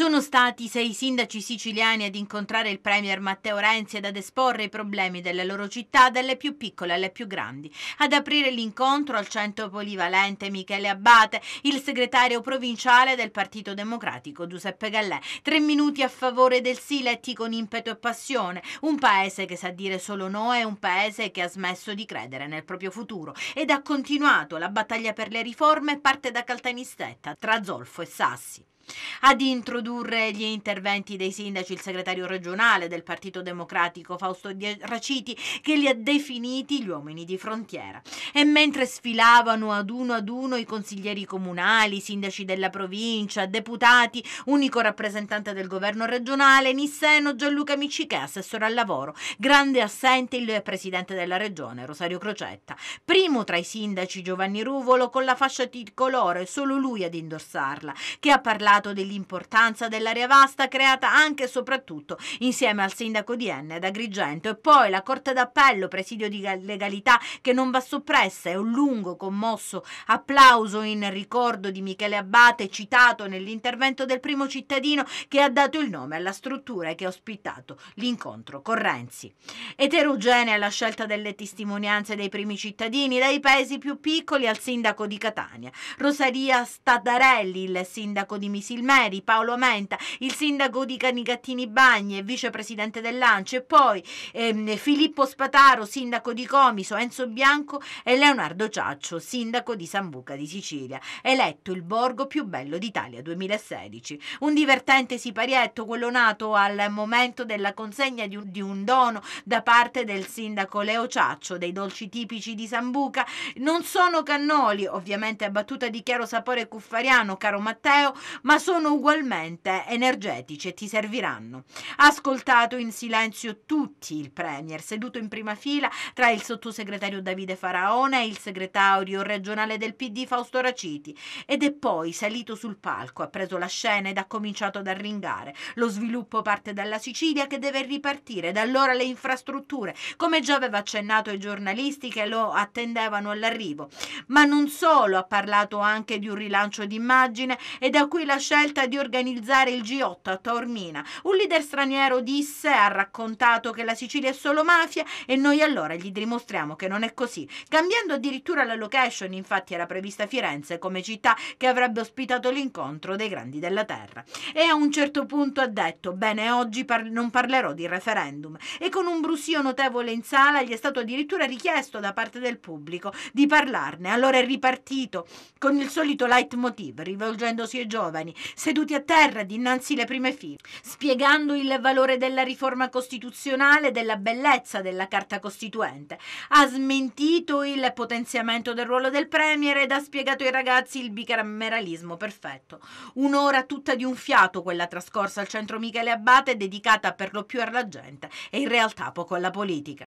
Sono stati sei sindaci siciliani ad incontrare il premier Matteo Renzi ed ad esporre i problemi delle loro città, dalle più piccole alle più grandi. Ad aprire l'incontro al centro polivalente Michele Abbate, il segretario provinciale del Partito Democratico Giuseppe Gallè. Tre minuti a favore del sì letti con impeto e passione. Un paese che sa dire solo no è un paese che ha smesso di credere nel proprio futuro ed ha continuato la battaglia per le riforme parte da Caltanistetta, tra Zolfo e Sassi ad introdurre gli interventi dei sindaci, il segretario regionale del Partito Democratico Fausto Raciti che li ha definiti gli uomini di frontiera. E mentre sfilavano ad uno ad uno i consiglieri comunali, i sindaci della provincia, deputati, unico rappresentante del governo regionale, Nisseno Gianluca Micichè, assessore al lavoro, grande assente il presidente della regione Rosario Crocetta, primo tra i sindaci Giovanni Ruvolo con la fascia di colore, solo lui ad indossarla, che ha parlato dato dell'importanza dell'area vasta creata anche e soprattutto insieme al sindaco di Enne ad Agrigento e poi la Corte d'Appello, presidio di legalità che non va soppressa e un lungo commosso applauso in ricordo di Michele Abbate citato nell'intervento del primo cittadino che ha dato il nome alla struttura che ha ospitato l'incontro con Renzi. Eterogenea la scelta delle testimonianze dei primi cittadini, dai paesi più piccoli al sindaco di Catania. Rosaria Stadarelli, il sindaco di Milano, Salvini, Silmeri, Paolo Menta, il sindaco di Canicattini e vicepresidente dell'Ance e poi ehm, Filippo Spataro, sindaco di Comiso, Enzo Bianco e Leonardo Ciaccio, sindaco di Sambuca di Sicilia, eletto il borgo più bello d'Italia 2016. Un divertente siparietto, quello nato al momento della consegna di un, di un dono da parte del sindaco Leo Ciaccio dei dolci tipici di Sambuca. Non sono cannoli, ovviamente a battuta di chiaro sapore cuffariano, caro Matteo, ma ma sono ugualmente energetici e ti serviranno. Ha ascoltato in silenzio tutti il Premier, seduto in prima fila tra il sottosegretario Davide Faraone e il segretario regionale del PD Fausto Raciti ed è poi salito sul palco, ha preso la scena ed ha cominciato ad arringare. Lo sviluppo parte dalla Sicilia che deve ripartire, da allora le infrastrutture, come già aveva accennato ai giornalisti che lo attendevano all'arrivo. Ma non solo, ha parlato anche di un rilancio d'immagine e da qui la scelta di organizzare il G8 a Taormina. Un leader straniero disse, ha raccontato che la Sicilia è solo mafia e noi allora gli dimostriamo che non è così. Cambiando addirittura la location, infatti era prevista Firenze come città che avrebbe ospitato l'incontro dei grandi della terra. E a un certo punto ha detto, bene, oggi par non parlerò di referendum. E con un brusio notevole in sala gli è stato addirittura richiesto da parte del pubblico di parlarne. Allora è ripartito con il solito leitmotiv, rivolgendosi ai giovani italiani, seduti a terra dinanzi alle prime file, spiegando il valore della riforma costituzionale, e della bellezza della Carta Costituente. Ha smentito il potenziamento del ruolo del Premier ed ha spiegato ai ragazzi il bicameralismo perfetto. Un'ora tutta di un fiato quella trascorsa al centro Michele Abate dedicata per lo più alla gente e in realtà poco alla politica.